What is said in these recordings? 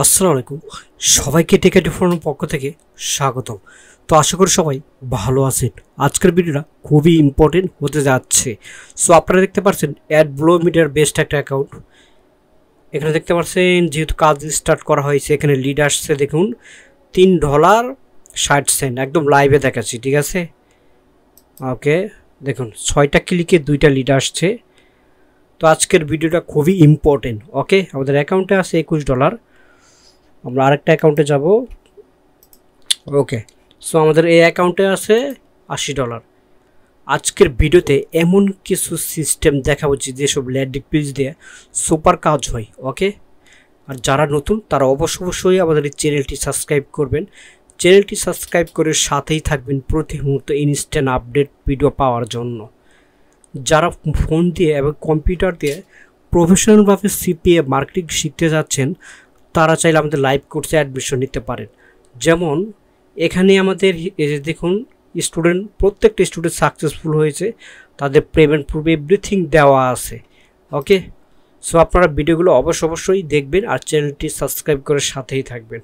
আসসালামু আলাইকুম সবাইকে টেকে ফোরামের পক্ষ থেকে স্বাগতম তো আশা করি সবাই ভালো আছেন আজকের ভিডিওটা খুবই ইম্পর্টেন্ট হতে যাচ্ছে সো আপনারা দেখতে পাচ্ছেন অ্যাড ব্লো মিডিয়ার বেস্ট একটা অ্যাকাউন্ট এখানে দেখতে পাচ্ছেন যেহেতু কাজ স্টার্ট করা হয়েছে এখানে লিড আসছে দেখুন তিন ডলার ষাট সেন্ট একদম লাইভে দেখাচ্ছি ঠিক আছে ওকে দেখুন ছয়টা ক্লিকে দুইটা লিড আসছে তো আজকের ভিডিওটা খুবই ইম্পর্টেন্ট ওকে আমাদের অ্যাকাউন্টে আছে একুশ ডলার আমরা আরেকটা অ্যাকাউন্টে যাব ওকে সো আমাদের এই অ্যাকাউন্টে আছে আশি ডলার আজকের ভিডিওতে এমন কিছু সিস্টেম দেখা উচিত যেসব ল্যান্ডিং পেজ দিয়ে সুপার কাজ হয় ওকে আর যারা নতুন তারা অবশ্য অবশ্যই আমাদের এই চ্যানেলটি সাবস্ক্রাইব করবেন চ্যানেলটি সাবস্ক্রাইব করে সাথেই থাকবেন প্রতি মুহূর্তে ইনস্ট্যান্ট আপডেট ভিডিও পাওয়ার জন্য যারা ফোন দিয়ে এবং কম্পিউটার দিয়ে প্রফেশনালভাবে সিপিএ মার্কেটিং শিখতে যাচ্ছেন তারা চাইলে আমাদের লাইভ কোর্সে অ্যাডমিশন নিতে পারেন যেমন এখানে আমাদের দেখুন স্টুডেন্ট প্রত্যেকটা স্টুডেন্ট সাকসেসফুল হয়েছে তাদের পেমেন্ট প্রুফ এভরিথিং দেওয়া আছে ওকে সো আপনারা ভিডিওগুলো অবশ্য অবশ্যই দেখবেন আর চ্যানেলটি সাবস্ক্রাইব করে সাথেই থাকবেন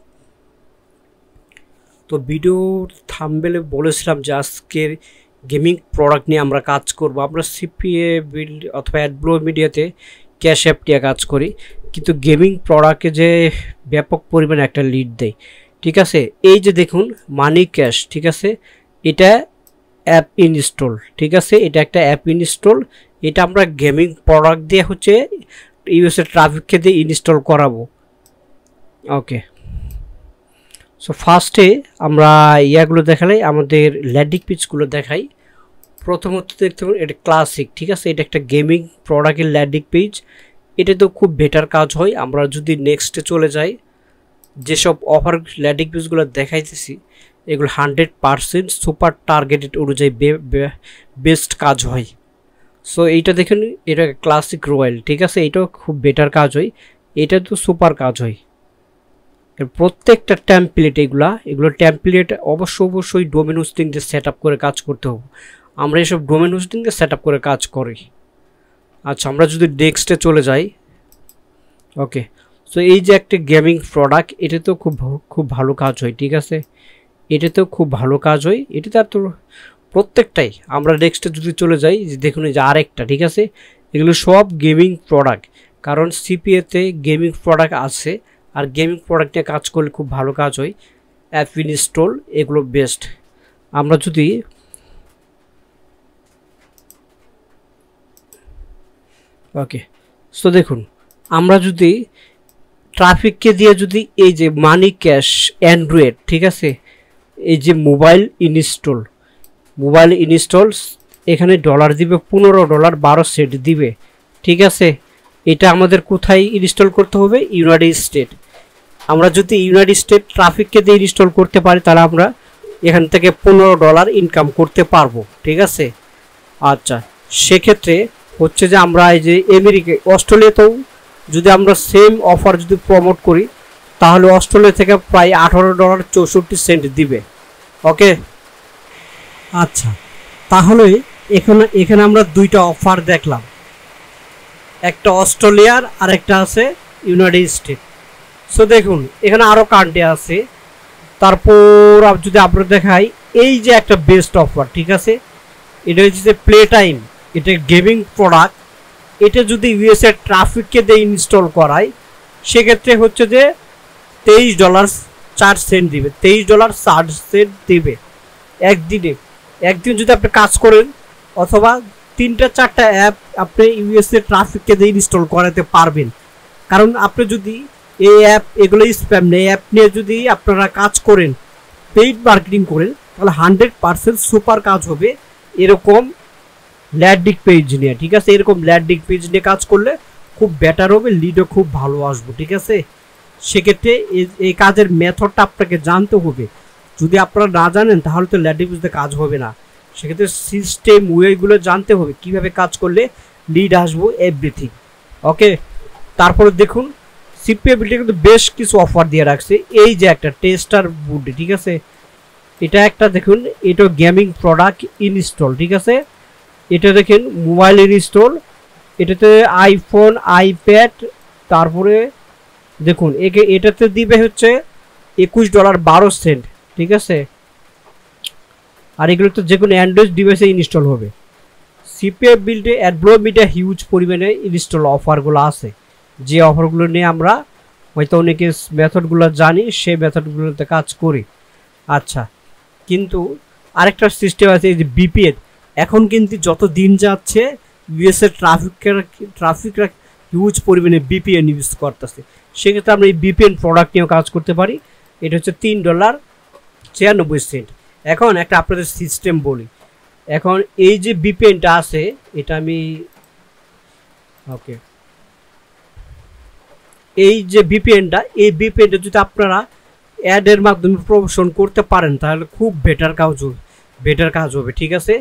তো ভিডিও থামবেলে বলেছিলাম যে আজকের গেমিং প্রোডাক্ট নিয়ে আমরা কাজ করব আমরা সিপিএ বিল অথবা অ্যাডব্লো মিডিয়াতে ক্যাশ অ্যাপ নিয়ে কাজ করি কিন্তু গেমিং প্রোডাক্টে যে ব্যাপক পরিমাণে একটা লিড দেয় ঠিক আছে এই যে দেখুন মানি ক্যাশ ঠিক আছে এটা অ্যাপ ইনস্টল ঠিক আছে এটা একটা অ্যাপ ইনস্টল এটা আমরা গেমিং প্রোডাক্ট দিয়ে হচ্ছে ইউএসএ ট্রাফিককে দিয়ে ইনস্টল করাবো ওকে সো ফার্স্টে আমরা ইয়াগুলো দেখালাই আমাদের ল্যান্ডিং পিচগুলো দেখাই প্রথমত দেখতে পাবেন এটা ক্লাসিক ঠিক আছে এটা একটা গেমিং প্রোডাক্টের ল্যান্ডিং পেজ এটা তো খুব বেটার কাজ হয় আমরা যদি নেক্সটে চলে যাই যেসব অফার ল্যাডিং পেজগুলো দেখাইতেছি এগুলো হান্ড্রেড পারসেন্ট সুপার টার্গেটেড অনুযায়ী বেস্ট কাজ হয় সো এইটা দেখুন এটা ক্লাসিক রয়্যাল ঠিক আছে এটাও খুব বেটার কাজ হয় এটা তো সুপার কাজ হয় প্রত্যেকটা ট্যাম্পলেট এগুলা এগুলো ট্যাম্পলেট অবশ্য অবশ্যই ডোমেন হোস্টিং দিয়ে সেট করে কাজ করতে হবে আমরা এসব ডোমেন হোস্টিং দিয়ে সেট করে কাজ করি আচ্ছা আমরা যদি নেক্সটে চলে যাই ওকে সো এই যে একটা গেমিং প্রোডাক্ট এটা তো খুব খুব ভালো কাজ হয় ঠিক আছে এটা তো খুব ভালো কাজ হয় এটা তার তো প্রত্যেকটাই আমরা নেক্সটে যদি চলে যাই যে দেখুন যে আরেকটা ঠিক আছে এগুলো সব গেমিং প্রোডাক্ট কারণ সিপিএতে গেমিং প্রোডাক্ট আছে আর গেমিং প্রোডাক্ট নিয়ে কাজ করলে খুব ভালো কাজ হয় অ্যাপ ইনস্টল এগুলো বেস্ট আমরা যদি ওকে সো দেখুন আমরা যদি ট্রাফিককে দিয়ে যদি এই যে মানি ক্যাশ অ্যান্ড্রয়েড ঠিক আছে এই যে মোবাইল ইনস্টল মোবাইল ইনস্টল এখানে ডলার দিবে পনেরো ডলার বারো সেট দিবে ঠিক আছে এটা আমাদের কোথায় ইনস্টল করতে হবে ইউনাইটেড স্টেট আমরা যদি ইউনাইটেড স্টেট ট্রাফিককে দিয়ে ইনস্টল করতে পারি তাহলে আমরা এখান থেকে পনেরো ডলার ইনকাম করতে পারবো ঠিক আছে আচ্ছা সেক্ষেত্রে হচ্ছে যে আমরা এই যে আমেরিকা অস্ট্রেলিয়াতেও যদি আমরা সেম অফার যদি প্রমোট করি তাহলে অস্ট্রেলিয়া থেকে প্রায় আঠারো ডলার চৌষট্টি সেন্ট দিবে ওকে আচ্ছা তাহলে এখানে এখানে আমরা দুইটা অফার দেখলাম একটা অস্ট্রেলিয়ার আর একটা আছে ইউনাইটেড স্টেট সো দেখুন এখানে আরও কান্ট্রি আছে তারপর যদি আপনার দেখাই এই যে একটা বেস্ট অফার ঠিক আছে এটা হচ্ছে যে প্লে টাইম এটা গেমিং প্রোডাক্ট এটা যদি ইউএসএর ট্রাফিককে দিয়ে ইনস্টল করায় সেক্ষেত্রে হচ্ছে যে তেইশ ডলার চার সেন্ট দিবে তেইশ ডলার চার সেন্ট দেবে একদিনে একদিন যদি আপনি কাজ করেন অথবা তিনটা চারটা অ্যাপ আপনি ইউএসএ ট্রাফিককে দিয়ে ইনস্টল করাতে পারবেন কারণ আপনি যদি এই অ্যাপ এগুলো স্প্যাম নেই অ্যাপ নিয়ে যদি আপনারা কাজ করেন পেইড মার্কেটিং করেন তাহলে হান্ড্রেড পারসেন্ট সুপার কাজ হবে এরকম ল্যাডিক পেজ নিয়ে ঠিক আছে এরকম ল্যাডিক পেজ নিয়ে কাজ করলে খুব বেটার হবে লিডও খুব ভালো আসবো ঠিক আছে সেক্ষেত্রে এই কাজের মেথডটা আপনাকে জানতে হবে যদি আপনারা না জানেন তাহলে তো ল্যাডিক পেজে কাজ হবে না সেক্ষেত্রে সিস্টেম ওয়েগুলো জানতে হবে কিভাবে কাজ করলে লিড আসবো এভরিথিং ওকে তারপরে দেখুন সিপিএবিলিটি কিন্তু বেশ কিছু অফার দিয়ে রাখছে এই যে একটা টেস্টার বুড ঠিক আছে এটা একটা দেখুন এটা গেমিং প্রোডাক্ট ইনস্টল ঠিক আছে এটা দেখেন মোবাইলের স্টোর এটাতে আইফোন আইপ্যাড তারপরে দেখুন একে এটাতে দিবে হচ্ছে একুশ ডলার বারো সেন্ট ঠিক আছে আর এগুলো তো যে কোনো অ্যান্ড্রয়েড ডিভাইসে ইনস্টল হবে সিপিএফ বিল্ডে অ্যাডব্লো হিউজ পরিমাণে ইনস্টল অফারগুলো আছে যে অফারগুলো নিয়ে আমরা হয়তো অনেকে মেথডগুলো জানি সেই মেথডগুলোতে কাজ করি আচ্ছা কিন্তু আরেকটা সিস্টেম আছে এই যে বিপিএড এখন কিন্তু যত দিন যাচ্ছে ইউএসএ ট্রাফিকরা ট্রাফিকরা হিউজ পরিমাণে বিপিএন ইউজ করতেছে সেক্ষেত্রে আমরা এই বিপিএন প্রোডাক্ট নিয়েও কাজ করতে পারি এটা হচ্ছে তিন ডলার ছিয়ানব্বই সেন্ট এখন একটা আপনাদের সিস্টেম বলি এখন এই যে বিপিএনটা আছে এটা আমি ওকে এই যে বিপিএনটা এই বিপিএনটা যদি আপনারা অ্যাডের মাধ্যমে প্রমোশন করতে পারেন তাহলে খুব বেটার কাজ হবে বেটার কাজ হবে ঠিক আছে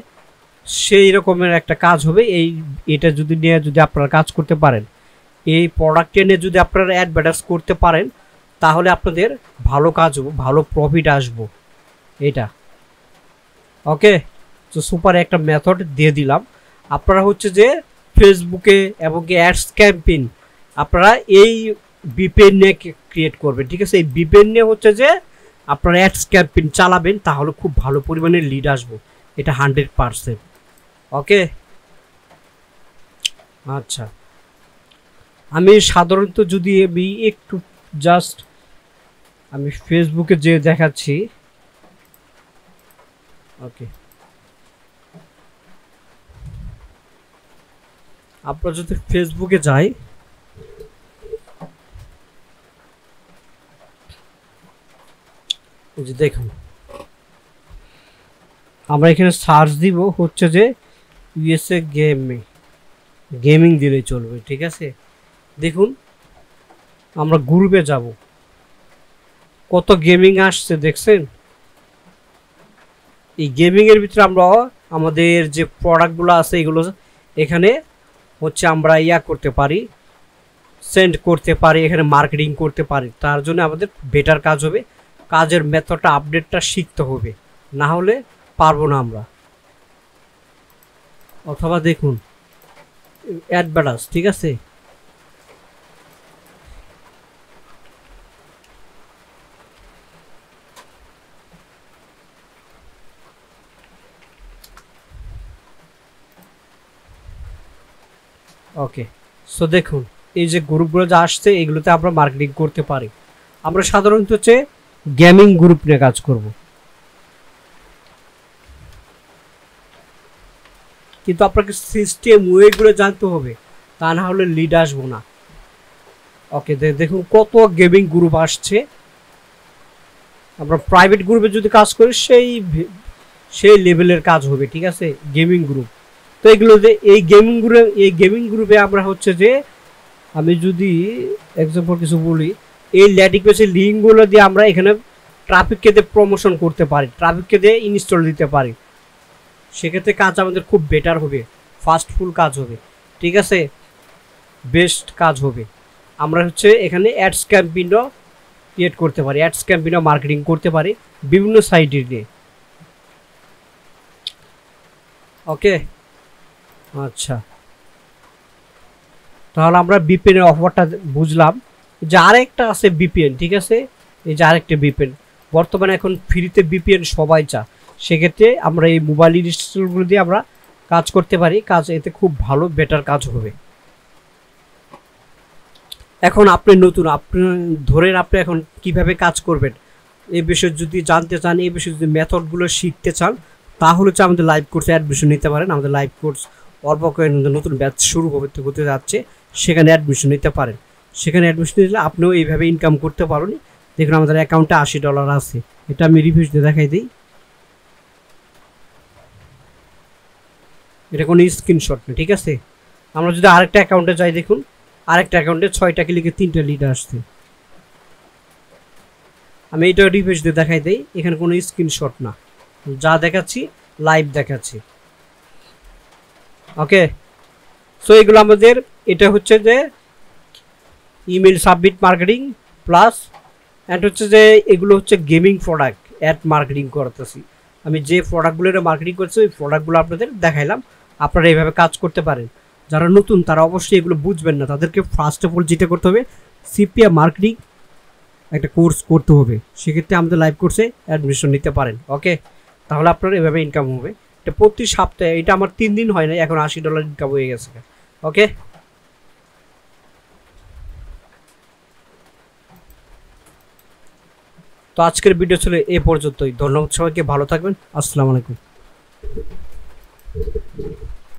সেই রকমের একটা কাজ হবে এই এটা যদি নিয়ে যদি আপনারা কাজ করতে পারেন এই প্রোডাক্টে নিয়ে যদি আপনারা অ্যাডভার্টাইজ করতে পারেন তাহলে আপনাদের ভালো কাজ হবো ভালো প্রফিট আসবো এটা ওকে তো সুপার একটা মেথড দিয়ে দিলাম আপনারা হচ্ছে যে ফেসবুকে এবং অ্যাডস ক্যাম্পেইন আপনারা এই বিপেন নিয়ে ক্রিয়েট করবেন ঠিক আছে এই বিপেন নিয়ে হচ্ছে যে আপনারা অ্যাডস ক্যাম্পেইন চালাবেন তাহলে খুব ভালো পরিমাণে লিড আসবো এটা হান্ড্রেড পারসেন্ট ওকে আচ্ছা আমি সাধারণত যদি আমি একটু জাস্ট আমি ফেসবুকে যে দেখাচ্ছি ওকে আপনারা যদি ফেসবুকে যাই দেখুন আমরা এখানে সার্চ দিব হচ্ছে যে ইউএসএ গেমে গেমিং দিলে চলবে ঠিক আছে দেখুন আমরা গ্রুপে যাব কত গেমিং আসছে দেখছেন এই গেমিংয়ের ভিতরে আমরা আমাদের যে প্রোডাক্টগুলো আছে এগুলো এখানে হচ্ছে আমরা ইয়া করতে পারি সেন্ড করতে পারি এখানে মার্কেটিং করতে পারি তার জন্য আমাদের বেটার কাজ হবে কাজের মেথডটা আপডেটটা শিখতে হবে না হলে পারবো না আমরা অথবা দেখুন অ্যাডভার্টাইজ ঠিক আছে ওকে সো দেখুন এই যে গ্রুপগুলো যা আসছে এগুলোতে আমরা মার্কেটিং করতে পারি আমরা সাধারণত হচ্ছে গেমিং গ্রুপ নিয়ে কাজ করবো কিন্তু আপনাকে সিস্টেম ওয়েগুলো জানতে হবে তা না হলে লিড আসবো না ওকে দেখুন কত গেমিং গ্রুপ আসছে আমরা প্রাইভেট গ্রুপে যদি কাজ করি সেই সেই লেভেলের কাজ হবে ঠিক আছে গেমিং গ্রুপ তো এগুলো যে এই গেমিং গ্রুপে এই গেমিং গ্রুপে আমরা হচ্ছে যে আমি যদি এক্সাম্পল কিছু বলি এই ল্যাটিক পেসের লিঙ্কগুলো দিয়ে আমরা এখানে ট্রাফিককে দিয়ে প্রমোশন করতে পারি ট্রাফিককে দিয়ে ইনস্টল দিতে পারি সেক্ষেত্রে কাজ আমাদের খুব বেটার হবে ফাস্টফুল কাজ হবে ঠিক আছে বেস্ট কাজ হবে আমরা হচ্ছে এখানে অ্যাডস ক্যাম্পিনও ক্রিয়েট করতে পারি অ্যাডস ক্যাম্পিনও মার্কেটিং করতে পারি বিভিন্ন সাইটে নিয়ে ওকে আচ্ছা তাহলে আমরা বিপিএনের অফারটা বুঝলাম যে আরেকটা আছে বিপিএন ঠিক আছে এই যে আরেকটা বিপিএন বর্তমানে এখন ফ্রিতে বিপিএন সবাই চা সেক্ষেত্রে আমরা এই মোবাইল ইনস্টিটিউটগুলো দিয়ে আমরা কাজ করতে পারি কাজ এতে খুব ভালো বেটার কাজ হবে এখন আপনি নতুন আপনি ধরেন আপনি এখন কিভাবে কাজ করবেন এই বিষয়ে যদি জানতে চান এই বিষয়ে যদি মেথডগুলো শিখতে চান তাহলে হচ্ছে আমাদের লাইভ কোর্সে অ্যাডমিশন নিতে পারেন আমাদের লাইভ কোর্স অল্প কয়েকজন নতুন ব্যাচ শুরু করতে করতে যাচ্ছে সেখানে অ্যাডমিশন নিতে পারেন সেখানে অ্যাডমিশন নিলে আপনিও এইভাবে ইনকাম করতে পারেন দেখুন আমাদের অ্যাকাউন্টে আশি ডলার আছে এটা আমি দিয়ে দেখাই দিই এটা কোনো স্ক্রিনশট না ঠিক আছে আমরা যদি আরেকটা অ্যাকাউন্টে যাই দেখুন আরেকটা অ্যাকাউন্টে ছয়টা ক্লিকে তিনটা লিড আসছে আমি এটা রিফ্রেশ দিয়ে দেখাই দিই এখানে কোনো স্ক্রিনশট না যা দেখাচ্ছি লাইভ দেখাচ্ছি ওকে সো এগুলো আমাদের এটা হচ্ছে যে email submit marketing plus and হচ্ছে যে এগুলো হচ্ছে গেমিং প্রোডাক্ট অ্যাড মার্কেটিং করতেছি আমি যে প্রোডাক্টগুলো এটা মার্কেটিং করছি ওই প্রোডাক্টগুলো আপনাদের দেখাইলাম আপনারা এইভাবে কাজ করতে পারেন যারা নতুন তারা অবশ্যই এগুলো বুঝবেন না তাদেরকে ফার্স্ট অফ অল যেটা করতে হবে সিপিআ মার্কেটিং একটা কোর্স করতে হবে সেক্ষেত্রে আমাদের লাইভ কোর্সে অ্যাডমিশন নিতে পারেন ওকে তাহলে আপনার এভাবে ইনকাম হবে এটা প্রতি সপ্তাহে এটা আমার তিন দিন হয় না এখন আশি ডলার ইনকাম হয়ে গেছে ওকে তো আজকের ভিডিও ছিল এ পর্যন্তই ধন্যবাদ সবাইকে ভালো থাকবেন আসসালামু আলাইকুম